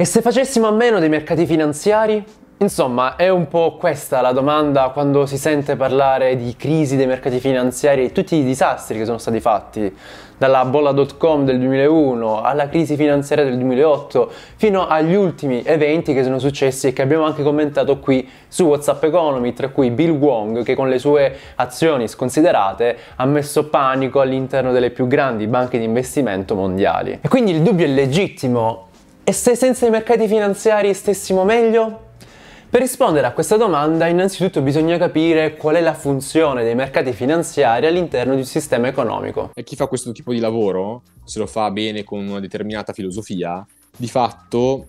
E se facessimo a meno dei mercati finanziari? Insomma, è un po' questa la domanda quando si sente parlare di crisi dei mercati finanziari e tutti i disastri che sono stati fatti, dalla bolla dot-com del 2001 alla crisi finanziaria del 2008, fino agli ultimi eventi che sono successi e che abbiamo anche commentato qui su WhatsApp Economy, tra cui Bill Wong che con le sue azioni sconsiderate ha messo panico all'interno delle più grandi banche di investimento mondiali. E quindi il dubbio è legittimo, e se senza i mercati finanziari stessimo meglio? Per rispondere a questa domanda innanzitutto bisogna capire qual è la funzione dei mercati finanziari all'interno di un sistema economico. E chi fa questo tipo di lavoro, se lo fa bene con una determinata filosofia, di fatto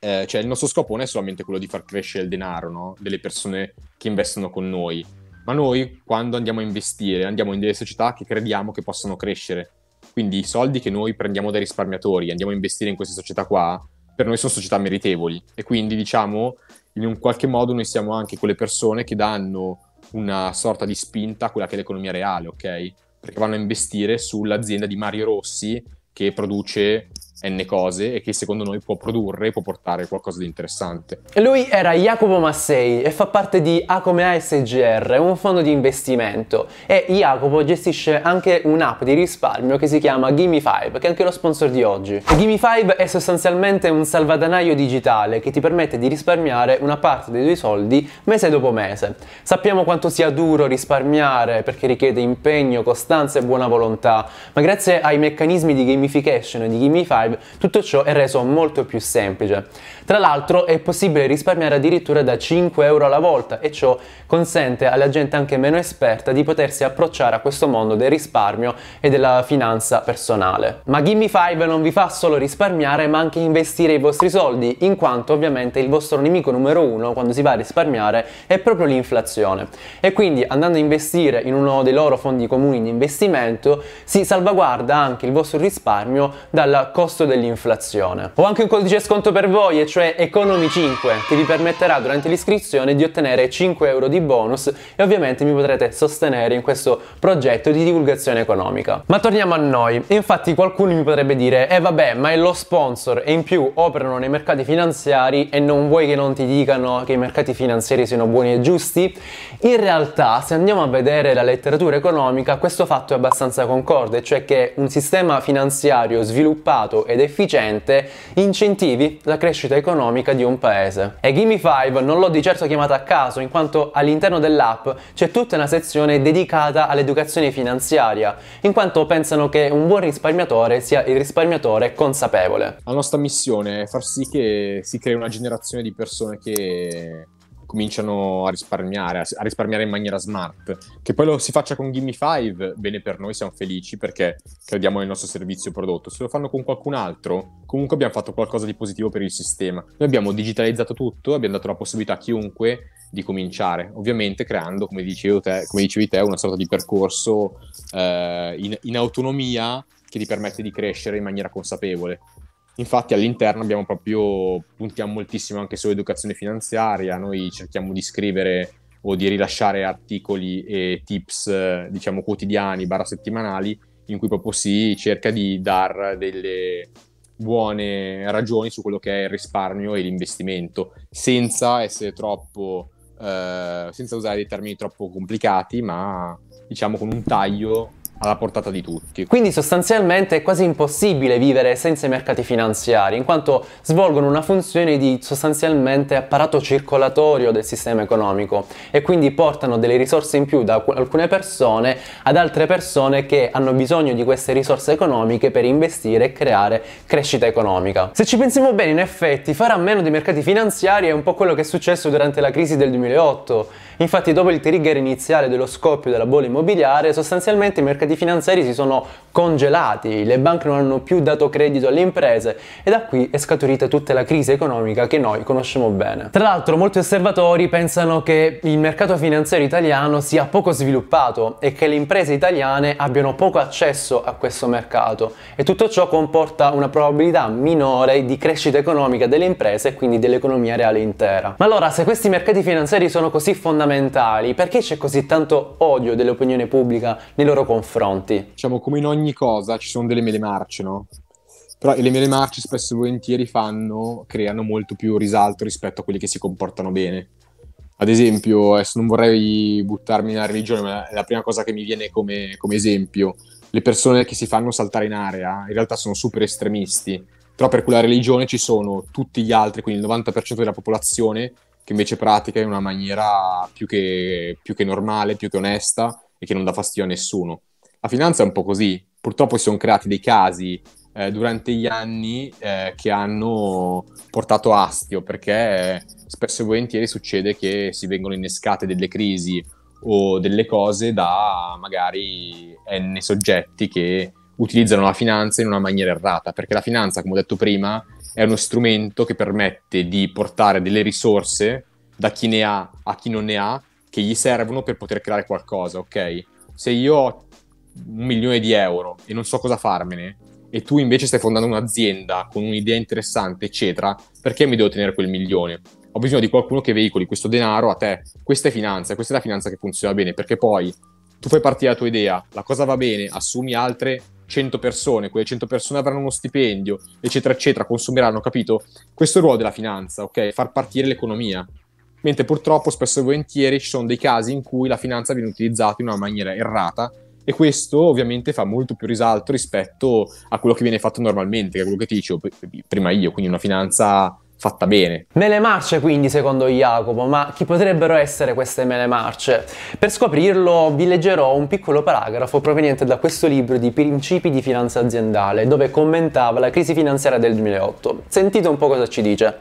eh, cioè il nostro scopo non è solamente quello di far crescere il denaro no? delle persone che investono con noi, ma noi quando andiamo a investire andiamo in delle società che crediamo che possano crescere quindi i soldi che noi prendiamo dai risparmiatori e andiamo a investire in queste società qua, per noi sono società meritevoli e quindi diciamo in un qualche modo noi siamo anche quelle persone che danno una sorta di spinta a quella che è l'economia reale, ok? Perché vanno a investire sull'azienda di Mario Rossi che produce n cose e che secondo noi può produrre e può portare qualcosa di interessante. Lui era Jacopo Massei e fa parte di A come ASGR, un fondo di investimento e Jacopo gestisce anche un'app di risparmio che si chiama Gimme5 che è anche lo sponsor di oggi. Gimme5 è sostanzialmente un salvadanaio digitale che ti permette di risparmiare una parte dei tuoi soldi mese dopo mese. Sappiamo quanto sia duro risparmiare perché richiede impegno, costanza e buona volontà, ma grazie ai meccanismi di gamification e di Gimme5 Drive. Tutto ciò è reso molto più semplice. Tra l'altro è possibile risparmiare addirittura da 5 euro alla volta e ciò consente alla gente anche meno esperta di potersi approcciare a questo mondo del risparmio e della finanza personale. Ma Gimme 5 non vi fa solo risparmiare ma anche investire i vostri soldi in quanto ovviamente il vostro nemico numero uno quando si va a risparmiare è proprio l'inflazione e quindi andando a investire in uno dei loro fondi comuni di investimento si salvaguarda anche il vostro risparmio dalla costo costo dell'inflazione. Ho anche un codice sconto per voi, e cioè Economy5, che vi permetterà durante l'iscrizione di ottenere 5 euro di bonus e ovviamente mi potrete sostenere in questo progetto di divulgazione economica. Ma torniamo a noi. Infatti qualcuno mi potrebbe dire, eh vabbè, ma è lo sponsor e in più operano nei mercati finanziari e non vuoi che non ti dicano che i mercati finanziari siano buoni e giusti? In realtà, se andiamo a vedere la letteratura economica, questo fatto è abbastanza concorde, cioè che un sistema finanziario sviluppato ed efficiente incentivi la crescita economica di un paese. E Gimme 5 non l'ho di certo chiamata a caso, in quanto all'interno dell'app c'è tutta una sezione dedicata all'educazione finanziaria, in quanto pensano che un buon risparmiatore sia il risparmiatore consapevole. La nostra missione è far sì che si crei una generazione di persone che cominciano a risparmiare, a risparmiare in maniera smart. Che poi lo si faccia con Gimme 5, bene per noi, siamo felici perché crediamo nel nostro servizio prodotto. Se lo fanno con qualcun altro, comunque abbiamo fatto qualcosa di positivo per il sistema. Noi abbiamo digitalizzato tutto, abbiamo dato la possibilità a chiunque di cominciare, ovviamente creando, come, te, come dicevi te, una sorta di percorso eh, in, in autonomia che ti permette di crescere in maniera consapevole. Infatti all'interno abbiamo proprio, puntiamo moltissimo anche sull'educazione finanziaria, noi cerchiamo di scrivere o di rilasciare articoli e tips, diciamo, quotidiani, barra settimanali, in cui proprio si cerca di dar delle buone ragioni su quello che è il risparmio e l'investimento, senza essere troppo, eh, senza usare dei termini troppo complicati, ma diciamo con un taglio alla portata di tutti. Quindi sostanzialmente è quasi impossibile vivere senza i mercati finanziari, in quanto svolgono una funzione di sostanzialmente apparato circolatorio del sistema economico e quindi portano delle risorse in più da alcune persone ad altre persone che hanno bisogno di queste risorse economiche per investire e creare crescita economica. Se ci pensiamo bene, in effetti, fare a meno dei mercati finanziari è un po' quello che è successo durante la crisi del 2008. Infatti, dopo il trigger iniziale dello scoppio della bolla immobiliare, sostanzialmente i mercati finanziari si sono congelati, le banche non hanno più dato credito alle imprese e da qui è scaturita tutta la crisi economica che noi conosciamo bene. Tra l'altro molti osservatori pensano che il mercato finanziario italiano sia poco sviluppato e che le imprese italiane abbiano poco accesso a questo mercato e tutto ciò comporta una probabilità minore di crescita economica delle imprese e quindi dell'economia reale intera. Ma allora se questi mercati finanziari sono così fondamentali perché c'è così tanto odio dell'opinione pubblica nei loro confronti? Diciamo come in ogni ogni cosa ci sono delle mele marce, no? Però le mele marce spesso e volentieri fanno, creano molto più risalto rispetto a quelli che si comportano bene. Ad esempio, adesso non vorrei buttarmi nella religione, ma è la prima cosa che mi viene come, come esempio. Le persone che si fanno saltare in area in realtà sono super estremisti, però per quella religione ci sono tutti gli altri, quindi il 90% della popolazione che invece pratica in una maniera più che, più che normale, più che onesta e che non dà fastidio a nessuno. La finanza è un po' così, purtroppo si sono creati dei casi eh, durante gli anni eh, che hanno portato astio, perché eh, spesso e volentieri succede che si vengono innescate delle crisi o delle cose da magari n soggetti che utilizzano la finanza in una maniera errata, perché la finanza, come ho detto prima, è uno strumento che permette di portare delle risorse da chi ne ha a chi non ne ha, che gli servono per poter creare qualcosa, ok? Se io ho un milione di euro e non so cosa farmene, e tu invece stai fondando un'azienda con un'idea interessante, eccetera, perché mi devo tenere quel milione? Ho bisogno di qualcuno che veicoli questo denaro a te. Questa è finanza, questa è la finanza che funziona bene, perché poi tu fai partire la tua idea, la cosa va bene, assumi altre 100 persone, quelle 100 persone avranno uno stipendio, eccetera, eccetera, consumeranno, capito? Questo è il ruolo della finanza, ok? Far partire l'economia. Mentre purtroppo spesso e volentieri ci sono dei casi in cui la finanza viene utilizzata in una maniera errata e questo ovviamente fa molto più risalto rispetto a quello che viene fatto normalmente, che è quello che ti dicevo prima io, quindi una finanza fatta bene. Mele marce quindi secondo Jacopo, ma chi potrebbero essere queste mele marce? Per scoprirlo vi leggerò un piccolo paragrafo proveniente da questo libro di Principi di finanza aziendale, dove commentava la crisi finanziaria del 2008. Sentite un po' cosa ci dice.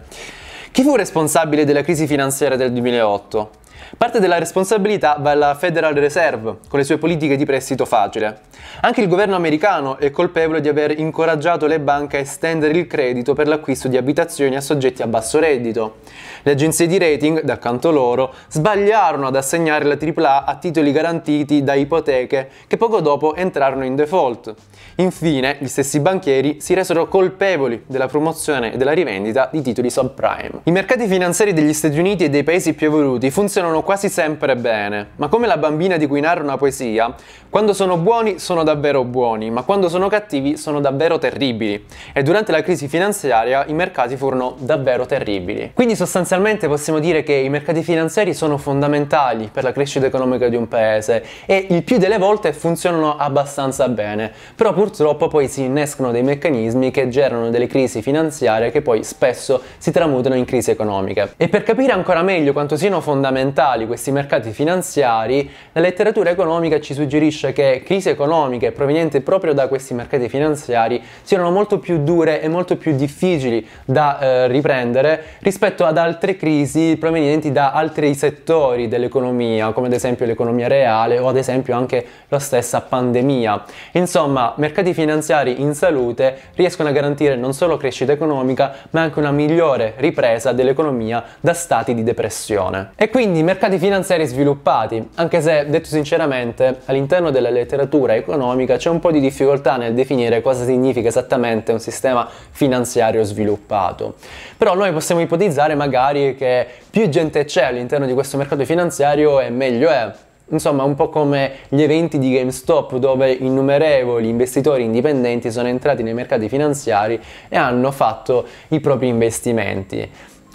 Chi fu responsabile della crisi finanziaria del 2008? Parte della responsabilità va alla Federal Reserve, con le sue politiche di prestito facile. Anche il governo americano è colpevole di aver incoraggiato le banche a estendere il credito per l'acquisto di abitazioni a soggetti a basso reddito. Le agenzie di rating, da canto loro, sbagliarono ad assegnare la AAA a titoli garantiti da ipoteche che poco dopo entrarono in default. Infine, gli stessi banchieri si resero colpevoli della promozione e della rivendita di titoli subprime. I mercati finanziari degli Stati Uniti e dei paesi più evoluti funzionano quasi sempre bene, ma come la bambina di cui narra una poesia, quando sono buoni sono davvero buoni, ma quando sono cattivi sono davvero terribili. E durante la crisi finanziaria i mercati furono davvero terribili. Quindi sostanzialmente possiamo dire che i mercati finanziari sono fondamentali per la crescita economica di un paese e il più delle volte funzionano abbastanza bene, però purtroppo poi si innescono dei meccanismi che generano delle crisi finanziarie che poi spesso si tramutano in crisi economiche. E per capire ancora meglio quanto siano fondamentali mondiali, questi mercati finanziari, la letteratura economica ci suggerisce che crisi economiche provenienti proprio da questi mercati finanziari siano molto più dure e molto più difficili da eh, riprendere rispetto ad altre crisi provenienti da altri settori dell'economia, come ad esempio l'economia reale o ad esempio anche la stessa pandemia. Insomma, mercati finanziari in salute riescono a garantire non solo crescita economica, ma anche una migliore ripresa dell'economia da stati di depressione. E quindi mercati mercati finanziari sviluppati, anche se, detto sinceramente, all'interno della letteratura economica c'è un po' di difficoltà nel definire cosa significa esattamente un sistema finanziario sviluppato. Però noi possiamo ipotizzare magari che più gente c'è all'interno di questo mercato finanziario e meglio è. Insomma, un po' come gli eventi di GameStop dove innumerevoli investitori indipendenti sono entrati nei mercati finanziari e hanno fatto i propri investimenti.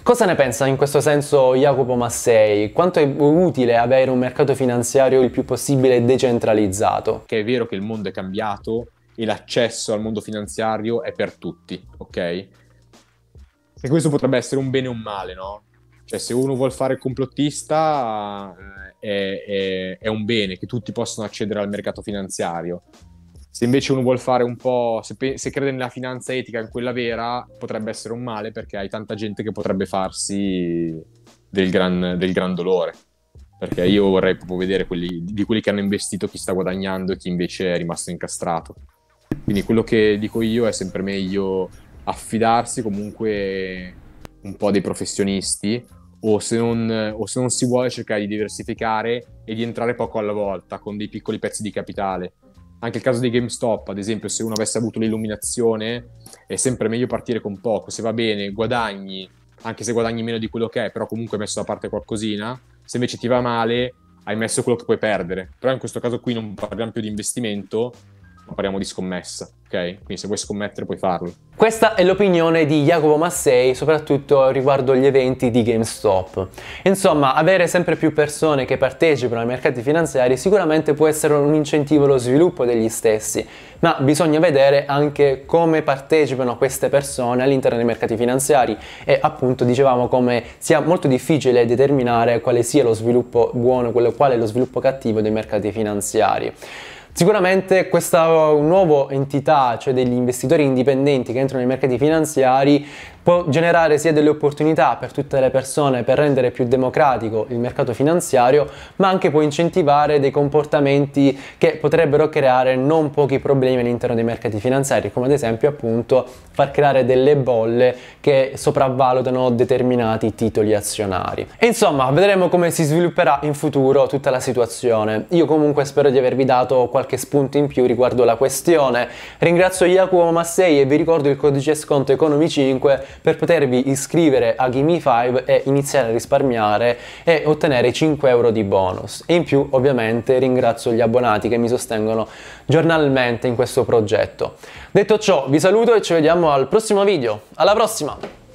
Cosa ne pensa in questo senso Jacopo Massei? Quanto è utile avere un mercato finanziario il più possibile decentralizzato? Che è vero che il mondo è cambiato e l'accesso al mondo finanziario è per tutti, ok? E questo potrebbe essere un bene o un male, no? Cioè, se uno vuole fare il complottista, eh, è, è, è, un bene che tutti possano accedere al mercato finanziario. Se invece uno vuole fare un po', se, pe- se, crede nella finanza etica, in quella vera, potrebbe essere un male perché hai tanta gente che potrebbe farsi del gran, del gran dolore. Perché io vorrei proprio vedere quelli, di quelli che hanno investito chi sta guadagnando e chi invece è rimasto incastrato. Quindi quello che dico io è sempre meglio affidarsi comunque un po' dei professionisti o se, non, o se non si vuole cercare di diversificare e di entrare poco alla volta con dei piccoli pezzi di capitale anche il caso di GameStop, ad esempio, se uno avesse avuto l'illuminazione, è sempre meglio partire con poco. Se va bene, guadagni, anche se guadagni meno di quello che è, però comunque hai messo da parte qualcosina. Se invece ti va male, hai messo quello che puoi perdere. Però in questo caso qui non parliamo più di investimento, ma parliamo di scommessa, ok? Quindi se vuoi scommettere puoi farlo. Questa è l'opinione di Jacopo Massei, soprattutto riguardo gli eventi di GameStop. Insomma, avere sempre più persone che partecipano ai mercati finanziari sicuramente può essere un incentivo allo sviluppo degli stessi, ma bisogna vedere anche come partecipano queste persone all'interno dei mercati finanziari e appunto dicevamo come sia molto difficile determinare quale sia lo sviluppo buono, quello quale lo sviluppo cattivo dei mercati finanziari. Sicuramente questa nuova entità, cioè degli investitori indipendenti che entrano nei mercati finanziari, può generare sia delle opportunità per tutte le persone per rendere più democratico il mercato finanziario, ma anche può incentivare dei comportamenti che potrebbero creare non pochi problemi all'interno dei mercati finanziari, come ad esempio appunto far creare delle bolle che sopravvalutano determinati titoli azionari. E insomma, vedremo come si svilupperà in futuro tutta la situazione. Io comunque spero di avervi dato qualche spunto in più riguardo la questione. Ringrazio Iacomo Massei e vi ricordo il codice sconto Economy 5 per potervi iscrivere a Gimme 5 e iniziare a risparmiare e ottenere 5 euro di bonus. E in più ovviamente ringrazio gli abbonati che mi sostengono giornalmente in questo progetto. Detto ciò vi saluto e ci vediamo al prossimo video. Alla prossima!